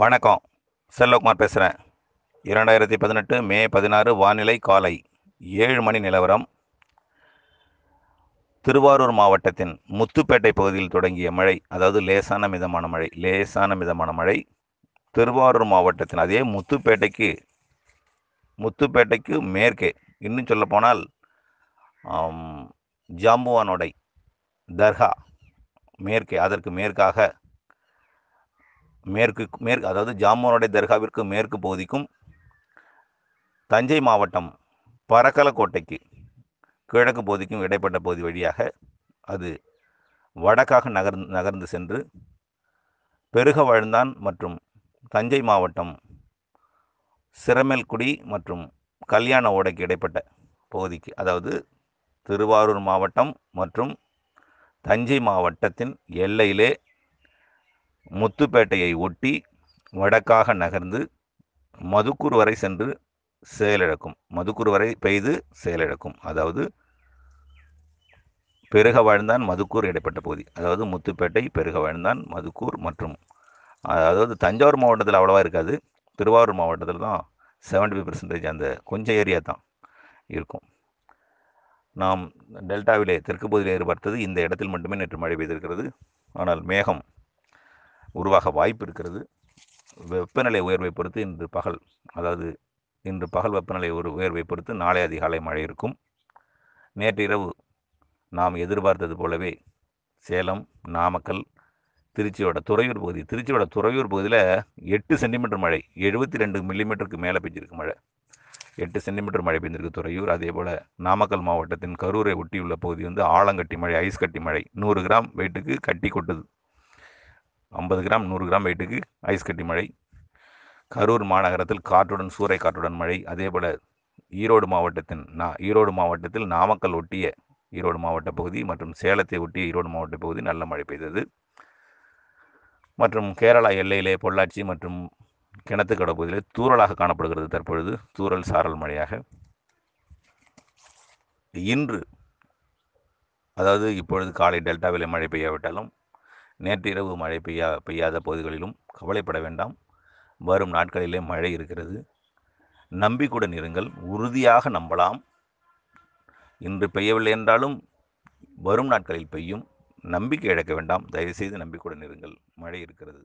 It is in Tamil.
வணக்கம் செல்வகுமார் பேசுகிறேன் இரண்டாயிரத்தி பதினெட்டு மே பதினாறு வானிலை காலை ஏழு மணி நிலவரம் திருவாரூர் மாவட்டத்தின் முத்துப்பேட்டை பகுதியில் தொடங்கிய மழை அதாவது லேசான மிதமான மழை லேசான மிதமான மழை திருவாரூர் மாவட்டத்தின் அதே முத்துப்பேட்டைக்கு முத்துப்பேட்டைக்கு மேற்கே இன்னும் சொல்லப்போனால் ஜாம்புவானோடை தர்கா மேற்கே அதற்கு மேற்காக மேற்கு மேற்கு அதாவது ஜாமோனடை தர்காவிற்கு மேற்கு பகுதிக்கும் தஞ்சை மாவட்டம் பறக்கலக்கோட்டைக்கு கிழக்கு பகுதிக்கும் இடைப்பட்ட பகுதி வழியாக அது வடக்காக நகர் நகர்ந்து சென்று பெருகவழுந்தான் மற்றும் தஞ்சை மாவட்டம் சிரமெல்குடி மற்றும் கல்யாண ஓடைக்கு இடைப்பட்ட பகுதிக்கு அதாவது திருவாரூர் மாவட்டம் மற்றும் தஞ்சை மாவட்டத்தின் எல்லையிலே முத்துப்பேட்டையை ஒட்டி வடக்காக நகர்ந்து மதுக்கூர் வரை சென்று செயலிழக்கும் மதுக்கூர் வரை பெய்து செயலிழக்கும் அதாவது பெருக வாழ்ந்தான் மதுக்கூர் இடைப்பட்ட பகுதி அதாவது முத்துப்பேட்டை பெருக வாழ்ந்தான் மதுக்கூர் மற்றும் அதாவது தஞ்சாவூர் மாவட்டத்தில் அவ்வளோவா இருக்காது திருவாரூர் மாவட்டத்தில் தான் செவன்டி ஃபைவ் பெர்சன்டேஜ் அந்த கொஞ்சம் ஏரியா தான் இருக்கும் நாம் டெல்டாவிலே தெற்கு பகுதியில் எதிர்பார்த்தது இந்த இடத்தில் மட்டுமே நேற்று மழை பெய்திருக்கிறது ஆனால் மேகம் உருவாக வாய்ப்பு இருக்கிறது வெப்பநிலை உயர்வை பொறுத்து இன்று பகல் அதாவது இன்று பகல் வெப்பநிலை ஒரு உயர்வை பொறுத்து நாளை அதிகாலை மழை இருக்கும் நேற்றிரவு நாம் எதிர்பார்த்தது போலவே சேலம் நாமக்கல் திருச்சியோட துறையூர் பகுதி திருச்சியோட துறையூர் பகுதியில் எட்டு சென்டிமீட்டர் மழை எழுபத்தி ரெண்டு மில்லிமீட்டருக்கு மேலே பெஞ்சிருக்கு மழை எட்டு சென்டிமீட்டர் மழை பெஞ்சிருக்கு துறையூர் அதே போல் நாமக்கல் மாவட்டத்தின் கரூரை ஒட்டியுள்ள பகுதி வந்து ஆலங்கட்டி மழை ஐஸ் கட்டி மழை நூறு கிராம் வெயிட்டுக்கு கட்டி கொட்டுது ஐம்பது கிராம் நூறு கிராம் வெயிட்டுக்கு ஐஸ் கட்டி மழை கரூர் மாநகரத்தில் காற்றுடன் சூறை காற்றுடன் மழை போல் ஈரோடு மாவட்டத்தின் நா ஈரோடு மாவட்டத்தில் நாமக்கல் ஒட்டிய ஈரோடு மாவட்ட பகுதி மற்றும் சேலத்தை ஒட்டிய ஈரோடு மாவட்ட பகுதி நல்ல மழை பெய்தது மற்றும் கேரளா எல்லையிலே பொள்ளாச்சி மற்றும் கிணத்துக்கடை பகுதியிலே தூரலாக காணப்படுகிறது தற்பொழுது தூரல் சாரல் மழையாக இன்று அதாவது இப்பொழுது காலை டெல்டாவிலே மழை பெய்யாவிட்டாலும் நேற்றிரவு மழை பெய்யா பெய்யாத பகுதிகளிலும் கவலைப்பட வேண்டாம் வரும் நாட்களிலே மழை இருக்கிறது நம்பிக்கூட இருங்கள் உறுதியாக நம்பலாம் இன்று பெய்யவில்லை என்றாலும் வரும் நாட்களில் பெய்யும் நம்பிக்கை இழக்க வேண்டாம் தயவுசெய்து நம்பிக்கூட இருங்கள் மழை இருக்கிறது